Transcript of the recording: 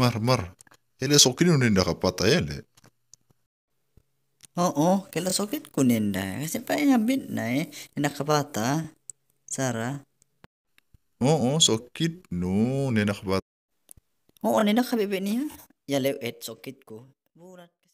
Mar مرة يلي سوكين نين دا قبطة يلي Oo, kailan sakit ko ninda. Kasi pa yung bit na eh, nakabata. Sara. Oo, oh, oh, sakit no, ninakabata. Oo, oh, ninakabibi niya. Eh. Yalew et sakit ko. Burat.